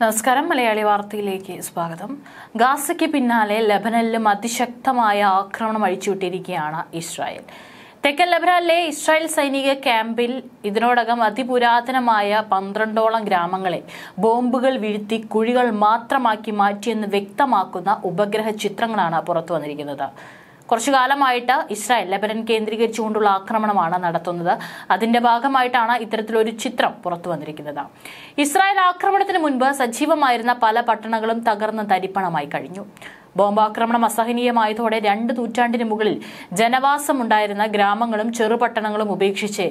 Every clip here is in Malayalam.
നമസ്കാരം മലയാളി വാർത്തയിലേക്ക് സ്വാഗതം ഗാസയ്ക്ക് പിന്നാലെ ലബനനിലും അതിശക്തമായ ആക്രമണം അഴിച്ചുവിട്ടിരിക്കുകയാണ് ഇസ്രായേൽ തെക്കൻ ലബനനിലെ ഇസ്രായേൽ സൈനിക ക്യാമ്പിൽ ഇതിനോടകം അതിപുരാതനമായ പന്ത്രണ്ടോളം ഗ്രാമങ്ങളെ ബോംബുകൾ വീഴ്ത്തി കുഴികൾ മാത്രമാക്കി മാറ്റിയെന്ന് വ്യക്തമാക്കുന്ന ഉപഗ്രഹ ചിത്രങ്ങളാണ് പുറത്തു വന്നിരിക്കുന്നത് കുറച്ചു കാലമായിട്ട് ഇസ്രായേൽ ലെബനൻ കേന്ദ്രീകരിച്ചുകൊണ്ടുള്ള ആക്രമണമാണ് നടത്തുന്നത് അതിന്റെ ഭാഗമായിട്ടാണ് ഇത്തരത്തിലൊരു ചിത്രം പുറത്തു വന്നിരിക്കുന്നത് ഇസ്രായേൽ ആക്രമണത്തിന് മുൻപ് സജീവമായിരുന്ന പല പട്ടണങ്ങളും തകർന്ന് തരിപ്പണമായി കഴിഞ്ഞു ബോംബാക്രമണം അസഹനീയമായതോടെ രണ്ട് നൂറ്റാണ്ടിന് മുകളിൽ ജനവാസമുണ്ടായിരുന്ന ഗ്രാമങ്ങളും ചെറുപട്ടണങ്ങളും ഉപേക്ഷിച്ച്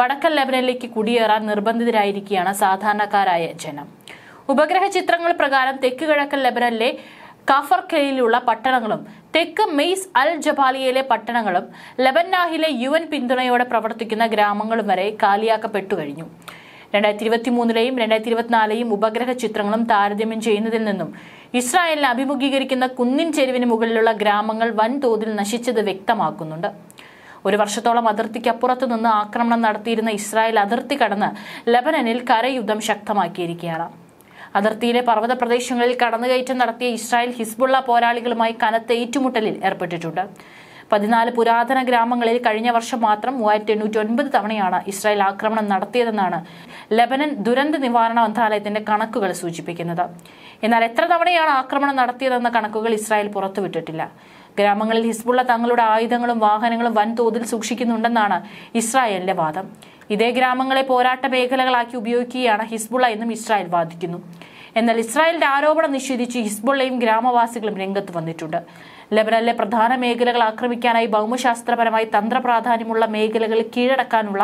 വടക്കൻ ലെബനനിലേക്ക് കുടിയേറാൻ നിർബന്ധിതരായിരിക്കുകയാണ് സാധാരണക്കാരായ ജനം ഉപഗ്രഹ ചിത്രങ്ങൾ പ്രകാരം തെക്ക് കിഴക്കൻ ലെബനനിലെ കഫർഖലിലുള്ള പട്ടണങ്ങളും തെക്ക് മെയ്സ് അൽ ജബാലിയയിലെ പട്ടണങ്ങളും ലബന്നാഹിലെ യു എൻ പിന്തുണയോടെ പ്രവർത്തിക്കുന്ന ഗ്രാമങ്ങളും വരെ കാലിയാക്കപ്പെട്ടു കഴിഞ്ഞു രണ്ടായിരത്തി ഇരുപത്തി മൂന്നിലെയും രണ്ടായിരത്തി ഇരുപത്തിനാലെയും ഉപഗ്രഹ ചിത്രങ്ങളും താരതമ്യം ചെയ്യുന്നതിൽ നിന്നും ഇസ്രായേലിനെ അഭിമുഖീകരിക്കുന്ന കുന്നിൻ ചെരുവിന് മുകളിലുള്ള ഗ്രാമങ്ങൾ വൻതോതിൽ നശിച്ചത് വ്യക്തമാക്കുന്നുണ്ട് ഒരു വർഷത്തോളം അതിർത്തിക്കപ്പുറത്തു നിന്ന് ആക്രമണം നടത്തിയിരുന്ന ഇസ്രായേൽ അതിർത്തി കടന്ന് ലബനനിൽ കരയുദ്ധം ശക്തമാക്കിയിരിക്കുകയാണ് അതിർത്തിയിലെ പർവ്വത പ്രദേശങ്ങളിൽ കടന്നുകയറ്റം നടത്തിയ ഇസ്രായേൽ ഹിസ്ബുള്ള പോരാളികളുമായി കനത്ത ഏറ്റുമുട്ടലിൽ ഏർപ്പെട്ടിട്ടുണ്ട് പതിനാല് പുരാതന ഗ്രാമങ്ങളിൽ കഴിഞ്ഞ വർഷം മാത്രം മൂവായിരത്തി എണ്ണൂറ്റി ഒൻപത് തവണയാണ് ഇസ്രായേൽ ആക്രമണം നടത്തിയതെന്നാണ് ലബനൻ ദുരന്ത നിവാരണ മന്ത്രാലയത്തിന്റെ കണക്കുകൾ സൂചിപ്പിക്കുന്നത് എന്നാൽ എത്ര തവണയാണ് ആക്രമണം നടത്തിയതെന്ന കണക്കുകൾ ഇസ്രായേൽ പുറത്തുവിട്ടിട്ടില്ല ഗ്രാമങ്ങളിൽ ഹിസ്ബുള്ള തങ്ങളുടെ ആയുധങ്ങളും വാഹനങ്ങളും വൻതോതിൽ സൂക്ഷിക്കുന്നുണ്ടെന്നാണ് ഇസ്രായേലിന്റെ വാദം ഇതേ ഗ്രാമങ്ങളെ പോരാട്ട മേഖലകളാക്കി ഉപയോഗിക്കുകയാണ് ഹിസ്ബുള്ള എന്നും ഇസ്രായേൽ വാദിക്കുന്നു എന്നാൽ ഇസ്രായേലിന്റെ ആരോപണം നിഷേധിച്ച് ഹിസ്ബുള്ളയും ഗ്രാമവാസികളും രംഗത്ത് വന്നിട്ടുണ്ട് ലെബനനിലെ പ്രധാന മേഖലകൾ ആക്രമിക്കാനായി ഭൗമശാസ്ത്രപരമായി തന്ത്രപ്രാധാന്യമുള്ള മേഖലകൾ കീഴടക്കാനുള്ള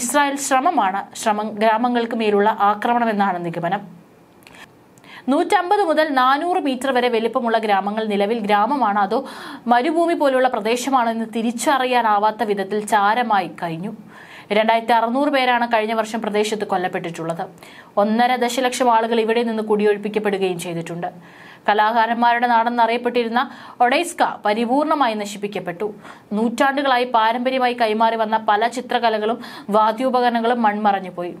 ഇസ്രായേൽ ശ്രമമാണ് ശ്രമം ഗ്രാമങ്ങൾക്ക് മേലുള്ള ആക്രമണമെന്നാണ് നിഗമനം നൂറ്റമ്പത് മുതൽ നാനൂറ് മീറ്റർ വരെ വലിപ്പമുള്ള ഗ്രാമങ്ങൾ നിലവിൽ ഗ്രാമമാണ് അതോ മരുഭൂമി പോലുള്ള പ്രദേശമാണോ എന്ന് തിരിച്ചറിയാനാവാത്ത വിധത്തിൽ ചാരമായി കഴിഞ്ഞു രണ്ടായിരത്തി അറുന്നൂറ് പേരാണ് കഴിഞ്ഞ വർഷം പ്രദേശത്ത് കൊല്ലപ്പെട്ടിട്ടുള്ളത് ഒന്നര ദശലക്ഷം ആളുകൾ ഇവിടെ നിന്ന് കുടിയൊഴിപ്പിക്കപ്പെടുകയും ചെയ്തിട്ടുണ്ട് കലാകാരന്മാരുടെ നാടെന്നറിയപ്പെട്ടിരുന്ന ഒഡൈസ്ക പരിപൂർണമായി നശിപ്പിക്കപ്പെട്ടു നൂറ്റാണ്ടുകളായി പാരമ്പര്യമായി കൈമാറി വന്ന പല ചിത്രകലകളും വാദ്യോപകരണങ്ങളും മൺമറഞ്ഞുപോയി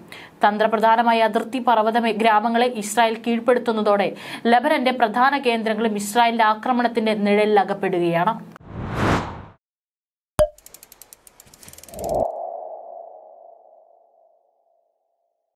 തന്ത്രപ്രധാനമായ അതിർത്തി പർവ്വത ഗ്രാമങ്ങളെ ഇസ്രായേൽ കീഴ്പ്പെടുത്തുന്നതോടെ ലബനന്റെ പ്രധാന കേന്ദ്രങ്ങളും ഇസ്രായേലിന്റെ ആക്രമണത്തിന്റെ നിഴലിൽ അകപ്പെടുകയാണ്